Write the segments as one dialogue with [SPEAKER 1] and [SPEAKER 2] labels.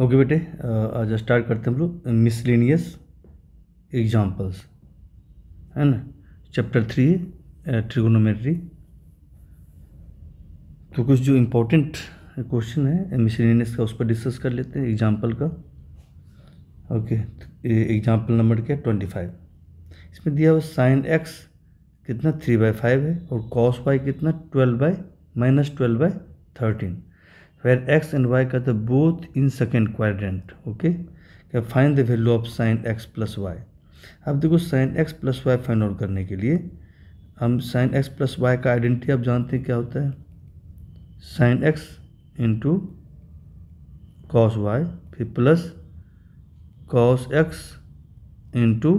[SPEAKER 1] Okay बेटे आज start करते हैं हम लोग मिसलिनियस एग्जाम्पल्स है ना चैप्टर थ्री ट्रिगोनोमेट्री तो कुछ जो इम्पोर्टेंट क्वेश्चन है मिसलिनियस का उस पर डिस्कस कर लेते हैं एग्जाम्पल का ओके एग्जाम्पल नंबर क्या है ट्वेंटी फाइव इसमें दिया हुआ साइन एक्स कितना थ्री बाई फाइव है और कॉस वाई कितना twelve by minus twelve by thirteen where x and y का both in second quadrant okay क्या find the value of sine x plus y अब देखो sine x plus y find out करने के लिए हम sine x plus y का identity आप जानते हैं क्या होता है sine x into cos y फिर plus cos x into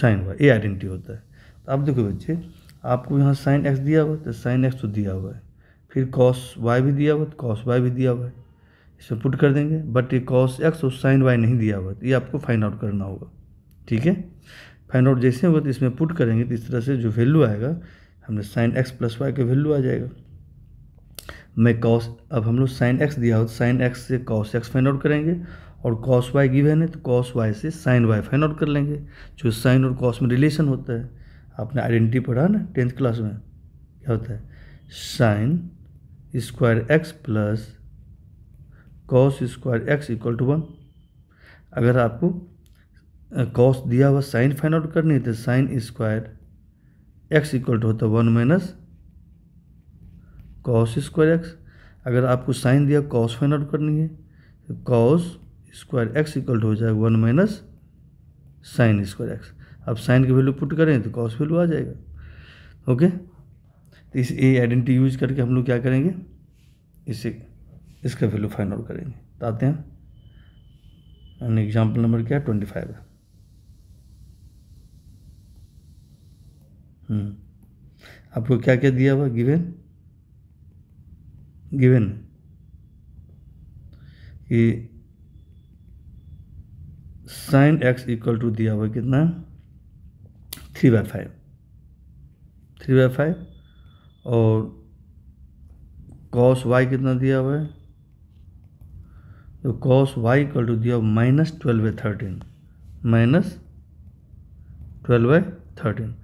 [SPEAKER 1] sine y ये आइडेंटिटी होता है तो अब देखो बच्चे आपको यहाँ साइन एक्स दिया हुआ है तो साइन एक्स तो दिया हुआ है फिर कॉस वाई भी दिया हुआ कॉस तो वाई भी दिया हुआ है इसमें पुट कर देंगे बट ये कॉस एक्स और साइन वाई नहीं दिया हुआ तो ये आपको फाइंड आउट करना होगा ठीक है फाइंड आउट जैसे होगा तो इसमें पुट करेंगे तो इस तरह से जो वैल्यू आएगा हमने साइन एक्स प्लस वाई का वैल्यू आ जाएगा मैं कॉस अब हम लोग साइन एक्स दिया हो तो साइन एक्स से कॉस एक्स फाइंड आउट करेंगे और कॉस वाई गिवन है तो कॉस वाई से साइन वाई फाइंड आउट कर लेंगे जो साइन और कॉस में रिलेशन होता है आपने आइडेंटिटी पढ़ा ना टेंथ क्लास में क्या होता है sine square x plus cos square x equal to one अगर आपको कॉस दिया हुआ साइन फाइंड आउट करनी है तो sine square x equal to होता one minus cos square x अगर आपको साइन दिया कॉस फाइंड आउट करनी है तो cos square x equal to हो जाएगा one minus sine square x अब साइन की वैल्यू पुट करें तो कॉस वैल्यू आ जाएगा ओके तो इस ए आइडेंटिटी यूज करके हम लोग क्या करेंगे इसे इसका वैल्यू फाइंड आउट करेंगे तो आते हैं एग्जाम्पल नंबर क्या है ट्वेंटी फाइव है आपको क्या क्या दिया हुआ गिवन गिवन कि साइन एक्स इक्वल टू दिया हुआ कितना three by five three by five और कॉस वाई कितना दिया हुआ है तो कॉस वाई कल टू दिया minus twelve by thirteen minus twelve by thirteen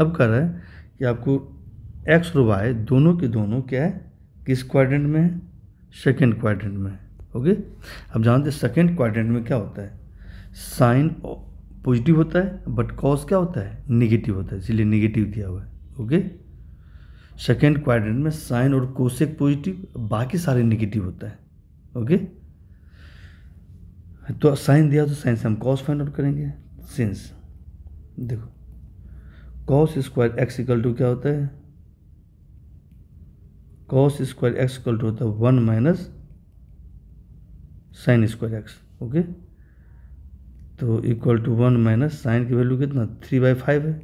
[SPEAKER 1] अब कह रहा है कि आपको एक्स और वाई दोनों के दोनों क्या है किस क्वाड्रेंट में है सेकेंड क्वाड्रेंट में है ओके अब जानते हैं सेकेंड क्वाड्रेंट में क्या होता है साइन पॉजिटिव होता है बट कॉस क्या होता है निगेटिव होता है इसीलिए निगेटिव दिया हुआ है ओके सेकेंड क्वाड्रेंट में साइन और कोशिक पॉजिटिव बाकी सारे निगेटिव होता है ओके तो साइन दिया तो साइन से हम कॉस फाइंड आउट करेंगे सिंस देखो cos square x equal to क्या होता है cos square x equal to होता है one minus sine square x okay तो equal to one minus sine की वैल्यू कितना थ्री बाई फाइव है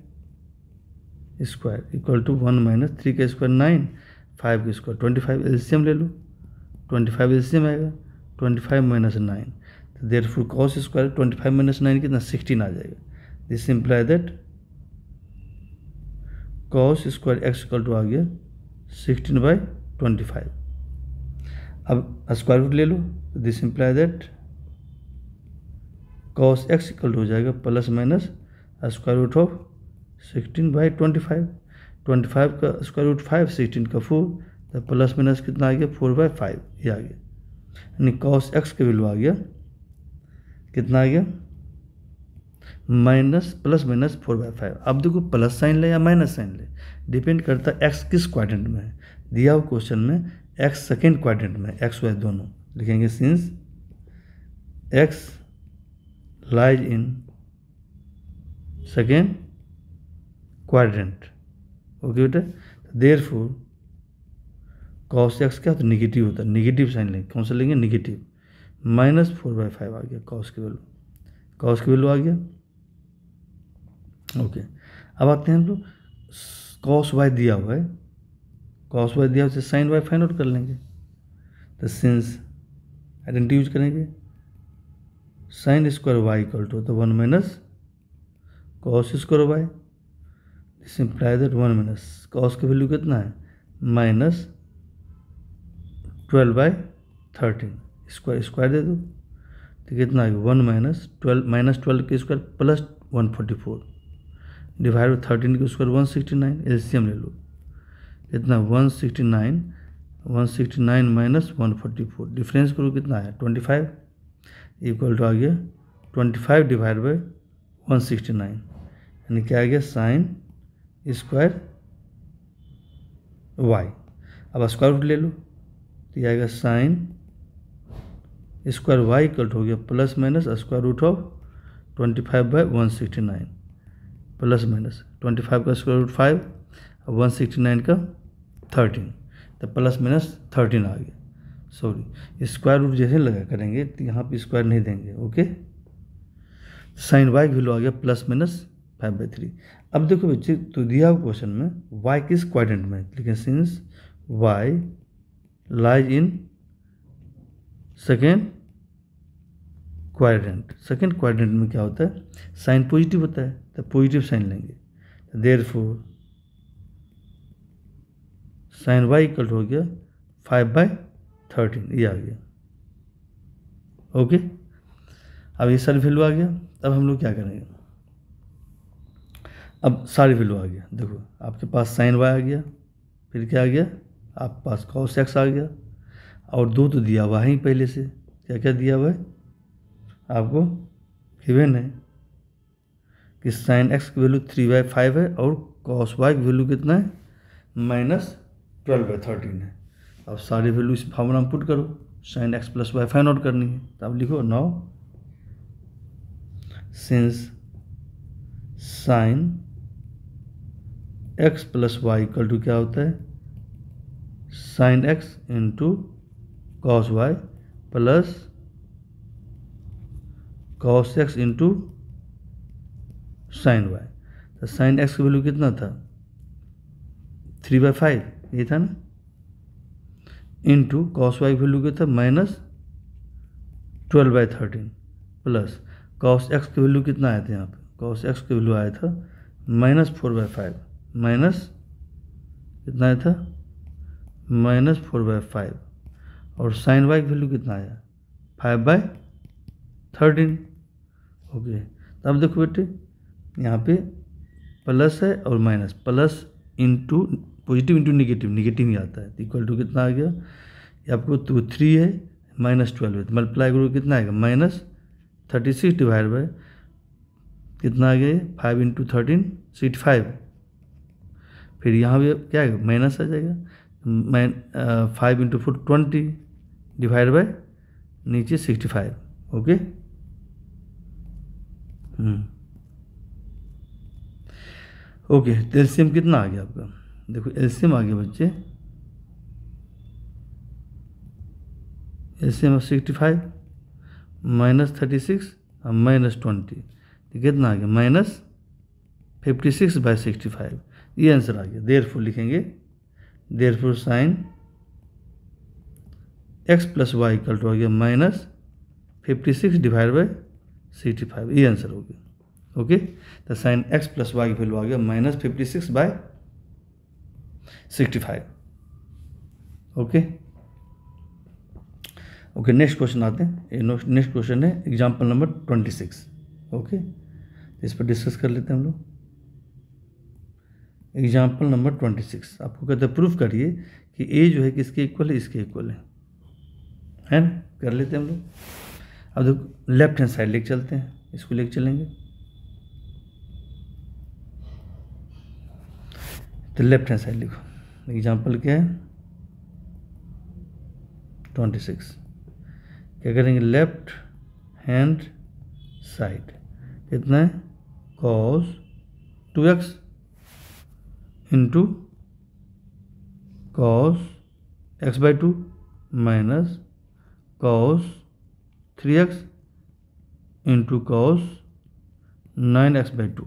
[SPEAKER 1] square equal to one minus three का स्क्वायर नाइन फाइव का स्क्वायर ट्वेंटी फाइव एल्सियम ले लो ट्वेंटी फाइव एल्सियम आएगा ट्वेंटी फाइव माइनस नाइन तो therefore cos square twenty five minus nine कितना sixteen आ जाएगा this imply that cos square x equal to आ गया सिक्सटीन बाई ट्वेंटी फाइव अब स्क्वायर रूट ले लो तो this imply that cos x equal to हो जाएगा plus minus square root of sixteen by twenty five twenty five का square root five sixteen का फोर तो प्लस माइनस कितना आ गया फोर बाई फाइव ये आ गया यानी कॉस एक्स का वैल्यू आ गया कितना आ गया minus plus minus four by five अब देखो प्लस साइन ले या माइनस साइन ले डिपेंड करता है एक्स किस क्वाड्रेंट में है दिया हुआ क्वेश्चन में एक्स सेकेंड क्वाड्रेंट में एक्स वाई दोनों लिखेंगे since x lies in second quadrant okay बेटा देर फोर कॉस एक्स क्या होता है निगेटिव होता है निगेटिव साइन लेंगे कौन सा लेंगे negative minus four by five आ गया कॉस की वैल्यू कॉस की वैल्यू आ गया ओके अब आते हैं हम लोग कॉस वाई दिया हुआ है कॉस वाई दिया हुआ साइन वाई फाइंड आउट कर लेंगे तो सिंस आइडेंटिटी यूज करेंगे sine square y equal to तो one minus cos square y simply implies that one minus cos का वैल्यू कितना है minus twelve by thirteen square square दे दो तो कितना आएगा one minus twelve minus twelve के square plus one forty four divide by thirteen के स्क्वायर वन सिक्सटी नाइन एम ले लो कितना one sixty nine one sixty nine minus one forty four difference करो कितना है ट्वेंटी फाइव इक्वल टू आ गया twenty five divide by one sixty nine यानी क्या आ गया साइन स्क्वायर वाई अब स्क्वायर रूट ले लो तो यह आएगा साइन स्क्वायर वाई कल्ट हो गया plus minus square root of twenty five by one sixty nine plus minus twenty five का स्क्वायर रूट फाइव और वन सिक्सटी नाइन का थर्टीन तो प्लस माइनस थर्टीन आ गया सॉरी स्क्वायर रूट जैसे लगा करेंगे तो यहाँ पर स्क्वायर नहीं देंगे ओके साइन वाई वैल्यू आ गया plus minus five by three अब देखो बच्चे तो दिया हुआ क्वेश्चन में वाई किस क्वाड्रेंट में लेकिन since y lies in second quadrant second quadrant में क्या होता है साइन पॉजिटिव होता है तो पॉजिटिव साइन लेंगे therefore sine y equal हो गया फाइव बाई थर्टीन ये आ गया ओके अब ये सर वैल्यू आ गया अब हम लोग क्या करेंगे अब सारी वैल्यू आ गया देखो आपके पास साइन वाई आ गया फिर क्या आ गया आपके पास कॉस एक्स आ गया और दो तो दिया हुआ है ही पहले से क्या क्या दिया हुआ है आपको गिवेन है कि साइन एक्स की वैल्यू थ्री बाई फाइव है और कॉस वाई की वैल्यू कितना है माइनस ट्वेल्व बाई थर्टीन है अब सारी वैल्यू इस फार्मूला में पुट करो sine x plus y find out करनी है तो आप लिखो now since sine x plus y equal to क्या होता है sine x into cos y plus cos x into sine y तो साइन एक्स का वैल्यू कितना था थ्री बाई फाइव ये था ना इंटू कॉस वाई वैल्यू क्या था minus twelve by thirteen plus cos x के वैल्यू कितना आया था यहाँ पे कॉस एक्स का वैल्यू आया था minus four by five minus कितना आया था माइनस फोर बाय फाइव और साइन वाई की वैल्यू कितना आया फाइव बाय थर्टीन ओके तो अब देखो बेटे यहाँ पे प्लस है और minus plus into positive into negative negative ही आता है इक्वल तो टू कितना आ गया ये आपको टू तो थ्री है माइनस ट्वेल्व है तो मल्टीप्लाई करो कितना आएगा minus thirty six divide by कितना आ गया five into thirteen sixty five फिर यहाँ भी क्या है माइनस आ जाएगा minus five into four twenty divide by नीचे sixty five okay okay LCM कितना आ गया आपका देखो एलसीएम आ गया बच्चे LCM sixty five minus thirty six और माइनस ट्वेंटी कितना आ गया minus fifty six by sixty five ये आंसर आ गया देर लिखेंगे therefore sine x plus y equal to आ गया minus fifty six divide by sixty five ये आंसर हो गया ओके तो साइन एक्स प्लस वाई की वैल्यू आ गया minus fifty six by sixty five okay okay next question आते हैं नेक्स्ट क्वेश्चन है example number twenty six okay इस पर डिस्कस कर लेते हैं हम लोग एग्जाम्पल नंबर ट्वेंटी सिक्स आपको कहते हैं प्रूफ करिए कि ए जो है किसके इक्वल है इसके इक्वल है है ना कर लेते हैं हम लोग अब देखो लेफ्ट हैंड साइड लेके चलते हैं इसको लेके चलेंगे तो लेफ्ट हैंड साइड लिखो एग्जाम्पल क्या है ट्वेंटी सिक्स क्या करेंगे लेफ्ट हैंड साइड कितना है cos two x into cos x by two minus cos three x into cos nine x by two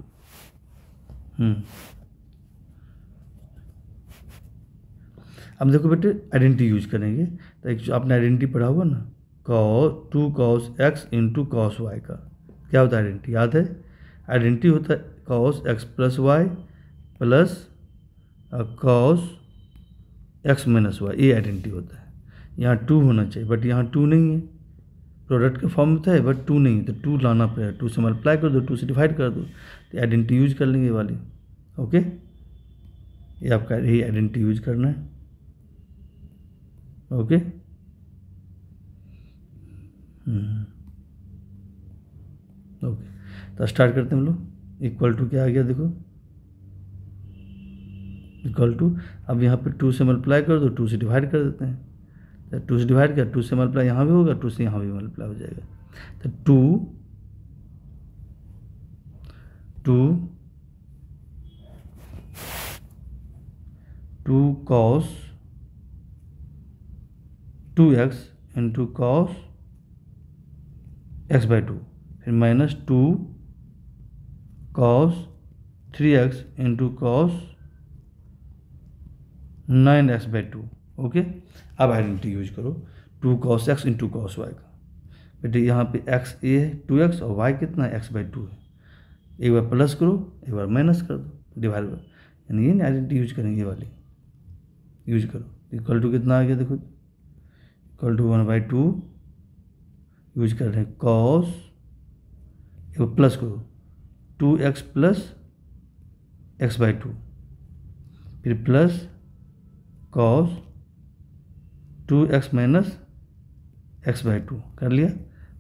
[SPEAKER 1] अब देखो बेटे आइडेंटिटी यूज करेंगे तो एक आपने आइडेंटिटी पढ़ा हुआ ना cos two cos x into cos y का क्या होता है आइडेंटिटी याद है आइडेंटिटी होता है cos x plus y plus cos x minus y ये आइडेंटिटी होता है यहाँ टू होना चाहिए बट यहाँ टू नहीं है प्रोडक्ट के फॉर्म में था बट टू नहीं है तो टू लाना पड़ेगा टू से मल्टीप्लाई कर दो टू से डिवाइड कर दो तो आइडेंटिटी यूज कर लेंगे वाली ओके ये आपका यही आइडेंटिटी यूज करना है ओके ओके हम्म। तो स्टार्ट करते हैं हम लोग इक्वल टू क्या आ गया देखो इक्वल टू अब यहाँ पे टू से मल्टीप्लाई कर दो टू से डिवाइड कर देते हैं तो टू से डिवाइड कर टू से मल्टीप्लाई यहाँ भी होगा टू से यहाँ भी मल्टीप्लाई हो जाएगा तो two two two cos two x into cos x by two फिर minus two cos three x into cos nine x by two okay अब आइडेंटिटी यूज करो two cos x in two cos y का बेटे यहाँ पे x a है two x और y कितना एक्स बाई टू है एक बार प्लस करो एक बार माइनस कर दो डिवाइड करो यानी ये आइडेंटिटी यूज करेंगे ये वाली यूज करो इक्वल टू कितना आ गया देखो equal to one by two use कर रहे हैं कॉस एक बार प्लस करो two x plus x by two फिर plus cos two x minus x by two कर लिया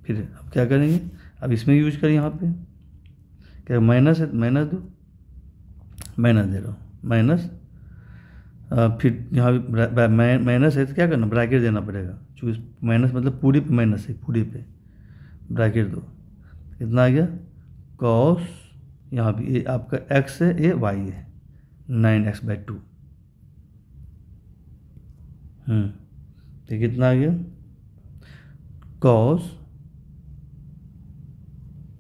[SPEAKER 1] फिर अब क्या करेंगे अब इसमें यूज करें यहाँ पे क्या माइनस है माइनस दो माइनस दे रहा हूँ माइनस फिर यहाँ पे माइनस है तो क्या करना ब्रैकेट देना पड़ेगा चूँकि माइनस मतलब पूरी पे माइनस है पूरी पे ब्रैकेट दो कितना आ गया कॉस यहाँ पे ये आपका एक्स है ये वाई है नाइन एक्स बाई टू तो कितना आ गया cos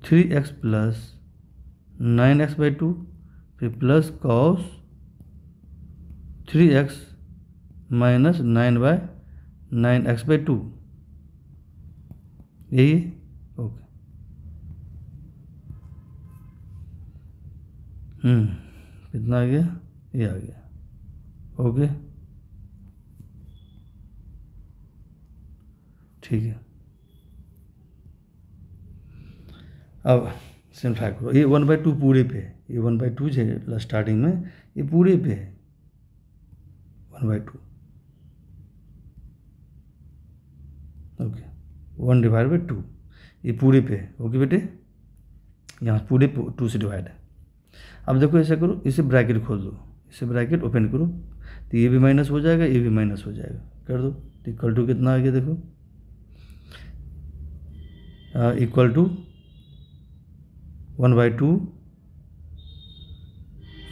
[SPEAKER 1] three x plus nine x by two फिर plus cos three x minus nine by nine x by two यही ओके हम्म, कितना आ गया ये आ गया ओके ठीक है अब सिंप्लाई करो ये वन बाई टू पूरे पे ये वन बाई टू जो स्टार्टिंग में ये पूरे पे है one by two okay one divide by two ये पूरे पे है ओके बेटे यहाँ पूरे टू से डिवाइड है अब देखो ऐसा करो इसे ब्रैकेट खोल दो इसे ब्रैकेट ओपन करो तो ये भी माइनस हो जाएगा ये भी माइनस हो जाएगा कर दो इक्वल तो टू कितना आ गया देखो equal to one by two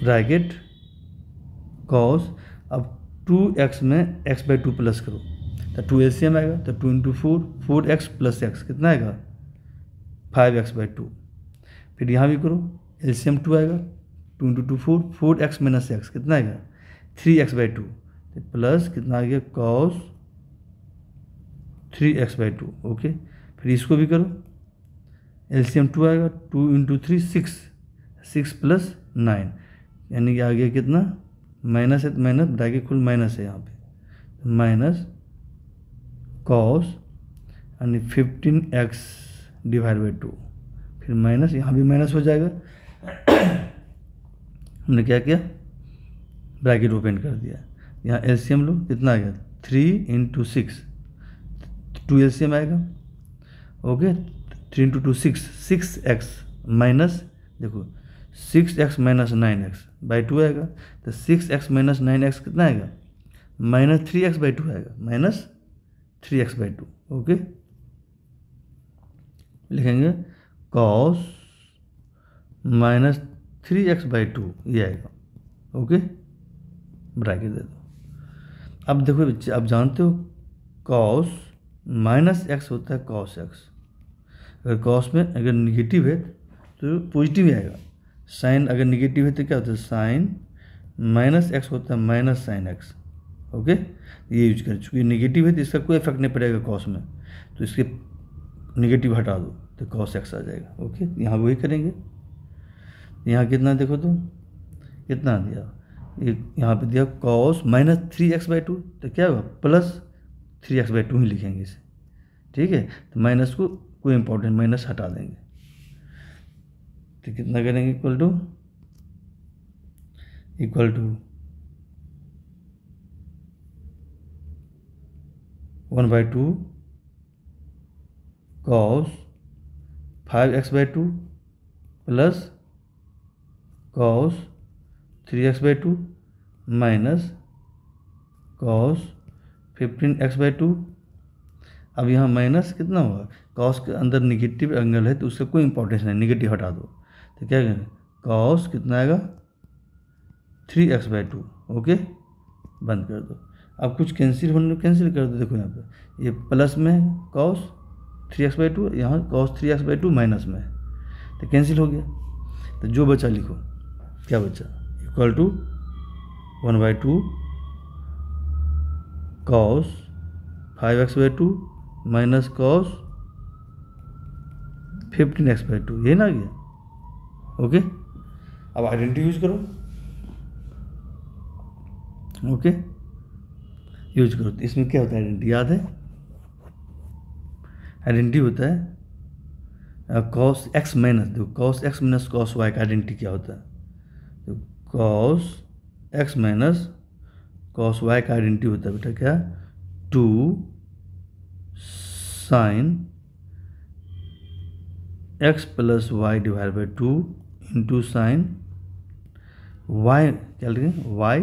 [SPEAKER 1] bracket cos अब टू एक्स में एक्स बाई टू प्लस करो तो टू एल सी एम आएगा तो two into four four x plus x कितना आएगा फाइव एक्स बाई टू फिर यहाँ भी करो एल सी एम टू आएगा two into two four four x minus x कितना आएगा three x by two plus कितना आ गया cos three x by two okay फिर इसको भी करो एलसीएम टू आएगा two into three six six plus nine यानी कि आ गया कितना माइनस है माइनस ब्रैकेट कुल माइनस है यहाँ पे तो माइनस कॉस यानी fifteen x divide by two फिर माइनस यहाँ भी माइनस हो जाएगा हमने क्या किया ब्रैकेट ओपन कर दिया यहाँ एल सी एम लो कितना आ गया three into six two L C M आएगा okay three into two six six x minus देखो six x minus nine x by two आएगा तो six x minus nine x कितना आएगा minus three x by two आएगा minus three x by two okay लिखेंगे cos minus three x by two ये आएगा okay के दे दो अब देखो बच्चे आप जानते हो कॉस माइनस एक्स होता है कॉस एक्स अगर कॉस में अगर निगेटिव है तो पॉजिटिव ही आएगा साइन अगर निगेटिव है तो क्या होता है साइन माइनस एक्स होता है माइनस साइन एक्स ओके ये यूज करें चूँकि निगेटिव है तो इसका कोई इफेक्ट नहीं पड़ेगा कॉस में तो इसके निगेटिव हटा दो तो कॉस एक्स आ जाएगा ओके यहाँ वही करेंगे यहाँ कितना देखो तो कितना दिया ये यहाँ पे दिया cos minus three x by two तो क्या होगा plus three x by two ही लिखेंगे इसे ठीक है तो माइनस को कोई इंपॉर्टेंट माइनस हटा देंगे तो कितना करेंगे equal to equal to one by two cos five x by two plus cos three x by two minus cos fifteen x by two अब यहाँ माइनस कितना होगा कॉस के अंदर निगेटिव एंगल है तो उसका कोई इंपॉर्टेंस नहीं निगेटिव हटा दो तो क्या कहें कॉस कितना आएगा three x by two okay बंद कर दो अब कुछ कैंसिल होने कैंसिल कर दो देखो यहाँ पे ये प्लस में है cos three x by two यहाँ cos three x by two minus में है तो कैंसिल हो गया तो जो बचा लिखो क्या बचा equal to one by two cos five x by two minus cos fifteen x by two ये ना गया ओके अब आइडेंटिटी यूज करो ओके यूज करो तो इसमें क्या होता है आइडेंटिटी याद है आइडेंटिटी होता है कॉस एक्स माइनस देखो cos x minus cos y का आइडेंटिटी क्या होता है तो cos x minus cos y का आइडेंटिटी होता है बेटा क्या two sine x plus y divide by two into sine y क्या लिखें y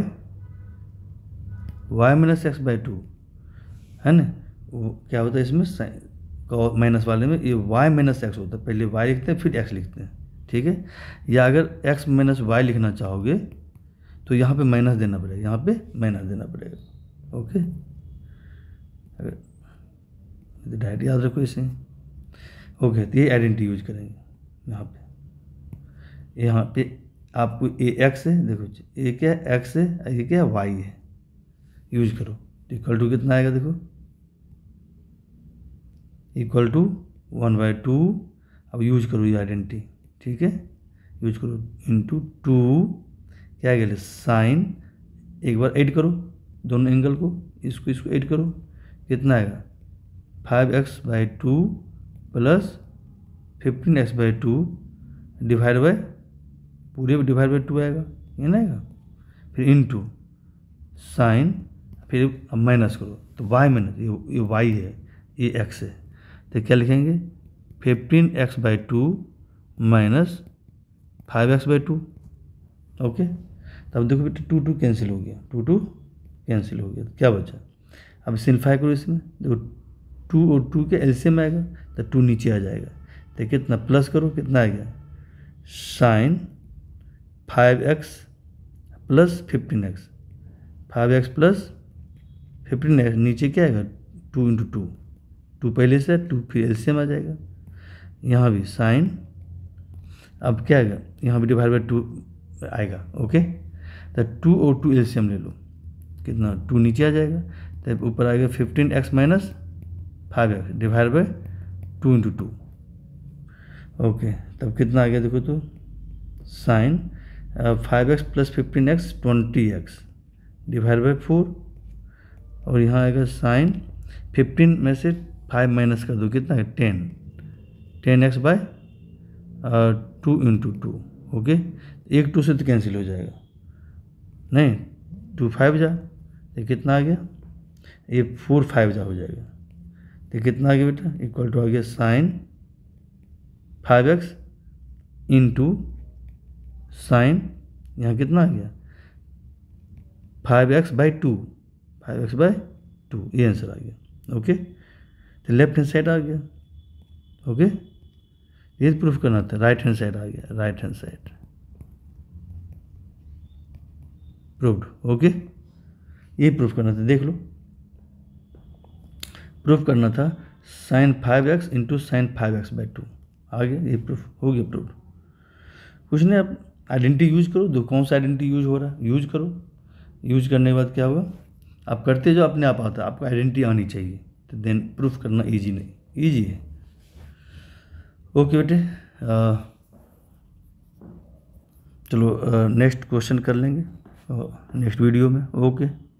[SPEAKER 1] y minus x by two है ना क्या होता है इसमें माइनस वाले में ये वाई माइनस एक्स होता है पहले वाई लिखते हैं फिर एक्स लिखते हैं ठीक है या अगर एक्स माइनस वाई लिखना चाहोगे तो यहाँ पे माइनस देना पड़ेगा यहाँ पे माइनस देना पड़ेगा ओके अगर तो डायरेक्ट याद रखो इसे ओके तो ये आइडेंटिटी यूज करेंगे यहाँ पे यहाँ पे आपको ए एक्स है देखो ए क्या एक्स है ये क्या वाई है यूज करो इक्वल टू कितना आएगा देखो equal to one by two अब यूज करो ये आइडेंटिटी ठीक है यूज करो इंटू टू क्या कह साइन एक बार ऐड करो दोनों एंगल को इसको इसको ऐड करो कितना आएगा five x by two plus fifteen x by two divide by पूरे डिवाइड बाई टू आएगा ये ना आएगा फिर इन टू साइन फिर अब माइनस करो तो वाई माइनस ये ये वाई है ये एक्स है तो क्या लिखेंगे fifteen x by two minus five x by two okay तब देखो बेटा टू टू कैंसिल हो गया टू टू कैंसिल हो गया तो क्या बचा अब सिंफाई करो इसमें देखो टू और टू के एल्सियम आएगा तो टू नीचे आ जाएगा तो कितना प्लस करो कितना आएगा sine five x plus fifteen x five x plus fifteen x नीचे क्या आएगा टू इंटू टू टू पहले से टू फिर एल्सियम आ जाएगा यहाँ भी साइन अब क्या आएगा यहाँ भी डिवाइड बाई टू आएगा ओके तो टू और टू एल्सियम ले लो कितना टू नीचे आ जाएगा तब तो ऊपर आएगा fifteen x minus five x divide by two into two okay तब कितना आ गया देखो तो sine five x plus fifteen x twenty x divide by four और यहाँ आएगा साइन फिफ्टीन में से फाइव माइनस कर दो कितना है ten ten x by two into two okay एक टू से तो कैंसिल हो जाएगा नहीं टू फाइव जा ये तो कितना आ गया ये फोर फाइव जा हो जाएगा तो कितना आ गया बेटा इक्वल टू आ गया sine five x into sine यहाँ कितना आ गया five x by two five x by two ये आंसर आ गया ओके तो लेफ्ट हैंड साइड आ गया ओके ये प्रूफ करना था राइट हैंड साइड आ गया right hand side proof okay ये प्रूफ करना था देख लो प्रूफ करना था sine five x into sine five x by two आगे ये प्रूफ हो गया प्रूफ कुछ नहीं आप आइडेंटिटी यूज करो दो कौन सा आइडेंटिटी यूज हो रहा है यूज करो यूज करने के बाद क्या होगा आप करते जो अपने आप आता है आपको आइडेंटिटी आनी चाहिए तो देन प्रूफ करना ईजी नहीं ईजी है ओके बेटे चलो नेक्स्ट क्वेश्चन कर लेंगे नेक्स्ट वीडियो में ओके